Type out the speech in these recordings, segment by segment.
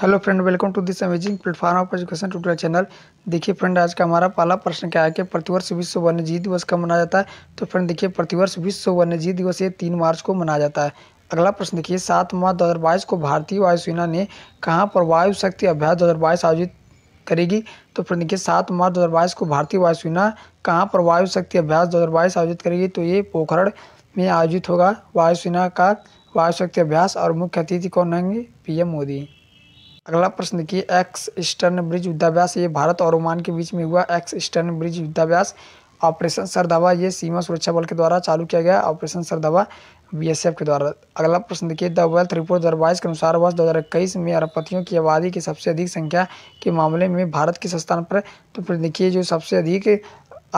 hello friend welcome to this amazing platform of education tutorial channel देखिए friend आज का हमारा पहला प्रश्न क्या है कि प्रतिवर्ष विश्व वन्यजीव दिवस कब मनाया जाता है तो फ्रेंड देखिए प्रतिवर्ष विश्व वन्यजीव दिवस ये तीन मार्च को मनाया जाता है अगला प्रश्न देखिए सात मार्च दो को भारतीय वायुसेना ने कहाँ पर वायु शक्ति अभ्यास दो आयोजित करेगी तो फ्रेंड देखिए सात मार्च दो को भारतीय वायुसेना कहाँ पर वायु शक्ति अभ्यास दो आयोजित करेगी तो ये पोखरण में आयोजित होगा वायुसेना का वायु शक्ति अभ्यास और मुख्य अतिथि कौन होंगे एम मोदी अगला प्रश्न देखिए एक्स ईस्टर्न ब्रिज युद्धाभ्यास ये भारत और ओमान के बीच में हुआ एक्स ईस्टर्न ब्रिज युद्धाभ्यास ऑपरेशन सरदावा ये सीमा सुरक्षा बल के द्वारा चालू किया गया ऑपरेशन सरदावा बीएसएफ के द्वारा अगला प्रश्न देखिए द वेल्थ रिपोर्ट दो के अनुसार वर्ष दो हज़ार इक्कीस में अरबपतियों की आबादी की सबसे अधिक संख्या के मामले में भारत किस स्थान पर तो फिर देखिए जो सबसे अधिक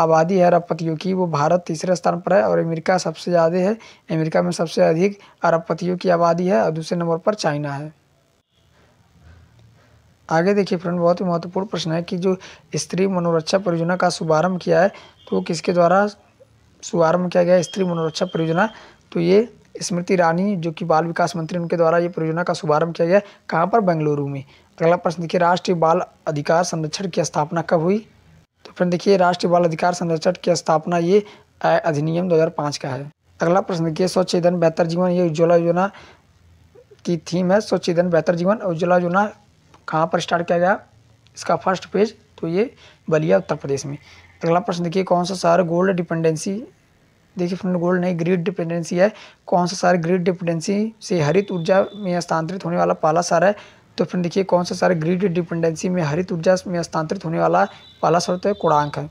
आबादी है अरबपतियों की वो भारत तीसरे स्थान पर है और अमेरिका सबसे ज़्यादा है अमेरिका में सबसे अधिक अरबपतियों की आबादी है और दूसरे नंबर पर चाइना है आगे देखिए फ्रेंड बहुत ही महत्वपूर्ण प्रश्न है कि जो स्त्री मनोरक्षा परियोजना का शुभारंभ किया है तो किसके द्वारा शुभारंभ किया गया स्त्री मनोरक्षा परियोजना तो ये स्मृति ईरानी जो कि बाल विकास मंत्री उनके द्वारा ये परियोजना का शुभारंभ किया गया कहाँ पर बेंगलुरु में अगला प्रश्न देखिए राष्ट्रीय बाल अधिकार संरक्षण की स्थापना कब हुई तो फ्रेंड देखिए राष्ट्रीय बाल अधिकार संरक्षण की स्थापना ये अधिनियम दो का है अगला प्रश्न देखिए स्वच्छ ईंधन बेहतर जीवन ये उज्ज्वला योजना की थीम है स्वच्छ ईंधन बेहतर जीवन उज्ज्वला योजना कहाँ पर स्टार्ट किया गया इसका फर्स्ट पेज तो ये बलिया उत्तर प्रदेश में अगला प्रश्न देखिए कौन सा सार गोल्ड डिपेंडेंसी देखिए फ्रेंड गोल्ड नहीं ग्रीड डिपेंडेंसी है कौन सा शहर ग्रीड डिपेंडेंसी से हरित ऊर्जा में स्थानांतरित होने वाला पहला शहर है तो फ्रेंड देखिए कौन सा शहर ग्रीड डिपेंडेंसी में हरित ऊर्जा में स्थानांतरित होने वाला पहला सर तो है है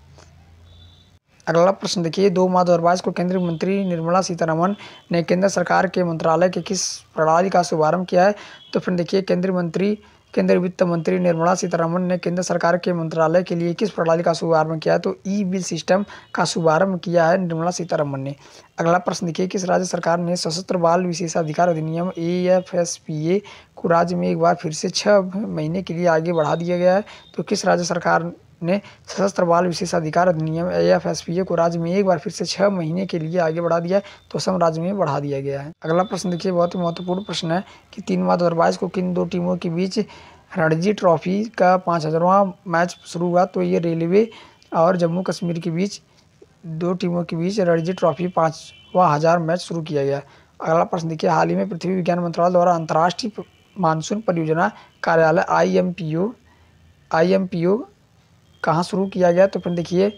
अगला प्रश्न देखिए दो माह दो को केंद्रीय मंत्री निर्मला सीतारमन ने केंद्र सरकार के मंत्रालय के किस प्रणाली का शुभारंभ किया है तो फिर देखिए केंद्रीय मंत्री केंद्रीय वित्त मंत्री निर्मला सीतारमण ने केंद्र सरकार के मंत्रालय के लिए किस प्रणाली का शुभारंभ किया है तो ई बिल सिस्टम का शुभारंभ किया है निर्मला सीतारमण ने अगला प्रश्न देखिए किस राज्य सरकार ने सशस्त्र बाल विशेषाधिकार अधिनियम A F S P A को राज्य में एक बार फिर से छः महीने के लिए आगे बढ़ा दिया गया है तो किस राज्य सरकार ने सशस्त्र बाल विशेषाधिकार अधिनियम एएफएसपीए को राज्य में एक बार फिर से छह महीने के लिए आगे बढ़ा दिया है तो असम राज्य में बढ़ा दिया गया है अगला प्रश्न देखिए बहुत ही महत्वपूर्ण प्रश्न है कि तीन माह दो को किन दो टीमों के बीच रणजी ट्रॉफी का पाँच हज़ारवा मैच शुरू हुआ तो ये रेलवे और जम्मू कश्मीर के बीच दो टीमों के बीच रणजी ट्रॉफी पाँचवा हज़ार मैच शुरू किया गया अगला प्रश्न देखिए हाल ही में पृथ्वी विज्ञान मंत्रालय द्वारा अंतर्राष्ट्रीय मानसून परियोजना कार्यालय I M P O I M P O कहाँ शुरू किया गया तो फिर देखिए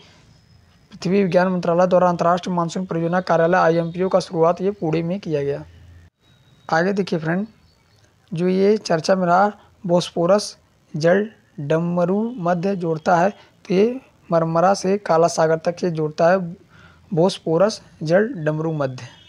पृथ्वी विज्ञान मंत्रालय द्वारा अंतर्राष्ट्रीय मानसून परियोजना कार्यालय आई का शुरुआत ये पुणे में किया गया आगे देखिए फ्रेंड जो ये चर्चा में रहा बोस्पोरस जल डमरू मध्य जोड़ता है तो ये मरमरा से काला सागर तक ये जोड़ता है बोस्पोरस जल डमरू मध्य